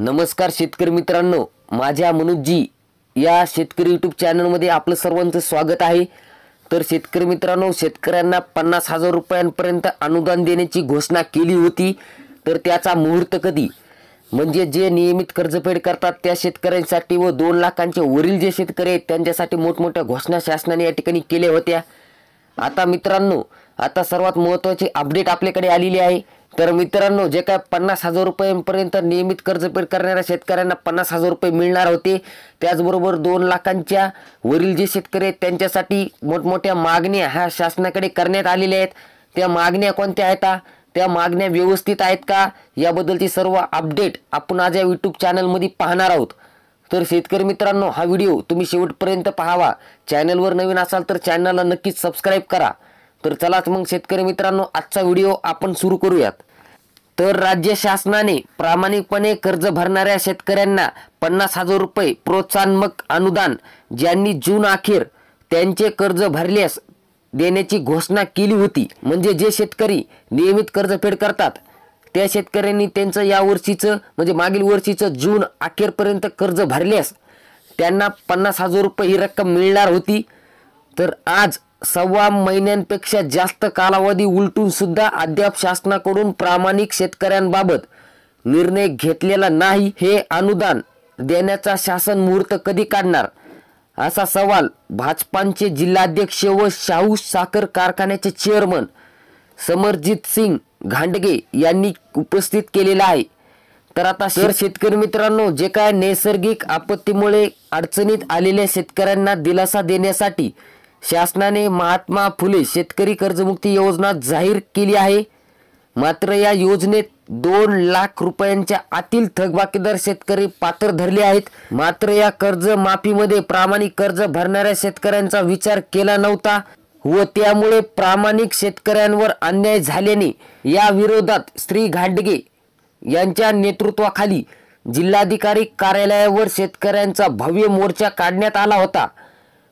नमस्कार शेतकरी मित्रांनो माझ्या मनुजी या शेतकरी यूट्यूब चॅनलमध्ये आपलं सर्वांचं स्वागत आहे तर शेतकरी मित्रांनो शेतकऱ्यांना पन्नास हजार रुपयांपर्यंत अनुदान देण्याची घोषणा केली होती तर त्याचा मुहूर्त कधी म्हणजे जे नियमित कर्जफेड करतात त्या शेतकऱ्यांसाठी व दोन लाखांचे वरील जे शेतकरी आहेत त्यांच्यासाठी मोठमोठ्या घोषणा शासनाने या ठिकाणी केल्या होत्या आता मित्रांनो आता सर्वात महत्वाची अपडेट आपल्याकडे आलेली आहे तर मित्रांनो जे काय पन्नास हजार रुपयांपर्यंत नियमित कर्जफेड करणाऱ्या शेतकऱ्यांना पन्नास हजार रुपये मिळणार होते त्याचबरोबर दोन लाखांच्या वरील जे शेतकरी आहेत त्यांच्यासाठी मोठमोठ्या मागण्या ह्या शासनाकडे करण्यात आलेल्या आहेत त्या मागण्या कोणत्या आहेत त्या मागण्या व्यवस्थित आहेत का याबद्दलची सर्व अपडेट आपण आज या यूट्यूब चॅनलमध्ये पाहणार आहोत तर शेतकरी मित्रांनो हा व्हिडिओ तुम्ही शेवटपर्यंत पाहावा चॅनलवर नवीन असाल तर चॅनलला नक्कीच सबस्क्राईब करा तर चलाच मग शेतकरी मित्रांनो आजचा व्हिडिओ आपण सुरू करूयात तर राज्य शासनाने प्रामाणिकपणे कर्ज भरणाऱ्या शेतकऱ्यांना पन्नास हजार रुपये प्रोत्साहनमक अनुदान ज्यांनी जून अखेर त्यांचे कर्ज भरल्यास देण्याची घोषणा केली होती म्हणजे जे शेतकरी नियमित कर्जफेड करतात त्या शेतकऱ्यांनी त्यांचं या वर्षीचं म्हणजे मागील वर्षीचं जून अखेरपर्यंत कर्ज भरल्यास त्यांना पन्नास हजार रुपये ही रक्कम मिळणार होती तर आज सव्वा महिन्यांपेक्षा जास्त कालावधी उलटून सुद्धा अद्याप शासनाकडून प्रामाणिक शेतकऱ्यांबाबत निर्णय घेतलेला नाही हे अनुदान देण्याचा शासन मुहूर्त कधी काढणार असा सवाल भाजपांचे जिल्हाध्यक्ष व शाहू साखर कारखान्याचे चेअरमन समरजित सिंग घांडगे यांनी उपस्थित केलेला आहे तर आता शेर शेतकरी मित्रांनो जे काय नैसर्गिक आपत्तीमुळे अडचणीत आलेल्या शेतकऱ्यांना दिलासा देण्यासाठी शासनाने महात्मा फुले शेतकरी कर्जमुक्ती योजना जाहीर केली आहे मात्र या योजनेत दोन लाख रुपयांच्या आतील थकबाकीदार शेतकरी पात्र धरले आहेत मात्र या कर्ज प्रामाणिक कर्ज भरणाऱ्या शेतकऱ्यांचा विचार केला नव्हता व त्यामुळे प्रामाणिक शेतकऱ्यांवर अन्याय झाल्याने या विरोधात श्री घाडगे यांच्या नेतृत्वाखाली जिल्हाधिकारी कार्यालयावर शेतकऱ्यांचा भव्य मोर्चा काढण्यात आला होता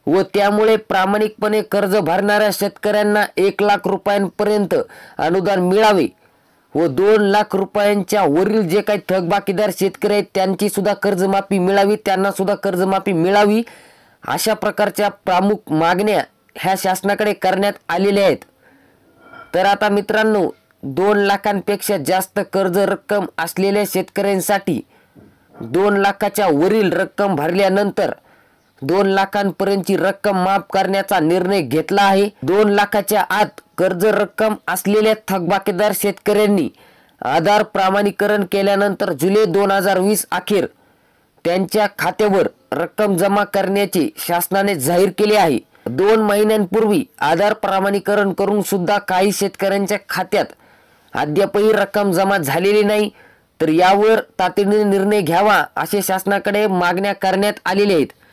व त्यामुळे प्रामाणिकपणे कर्ज भरणाऱ्या शेतकऱ्यांना एक लाख रुपयांपर्यंत अनुदान मिळावे व दोन लाख रुपयांच्या वरील जे काही थकबाकीदार शेतकरी आहेत त्यांची सुद्धा कर्जमाफी मिळावी त्यांना सुद्धा कर्जमाफी मिळावी अशा प्रकारच्या प्रमुख मागण्या ह्या शासनाकडे करण्यात आलेले आहेत तर आता मित्रांनो दोन लाखांपेक्षा जास्त कर्ज रक्कम असलेल्या शेतकऱ्यांसाठी दोन लाखाच्या वरील रक्कम भरल्यानंतर दोन लाखांपर्यंतची रक्कम माफ करण्याचा निर्णय घेतला आहे दोन लाखाच्या आत कर्ज रक्कम असलेल्या थकबाकीदार शेतकऱ्यांनी आधार प्रमाणीकरण केल्यानंतर जुलै दोन हजार वीस अखेर त्यांच्या खात्यावर रक्कम जमा करण्याचे शासनाने जाहीर केले आहे दोन महिन्यांपूर्वी आधार प्रमाणीकरण करून सुद्धा काही शेतकऱ्यांच्या खात्यात अद्यापही रक्कम जमा झालेली नाही तर यावर तातडीने निर्णय घ्यावा असे शासनाकडे मागण्या करण्यात आलेल्या आहेत